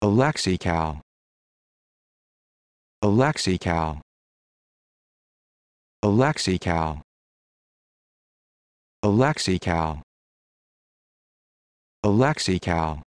Alexical Alexi Alexical Alexi Alexical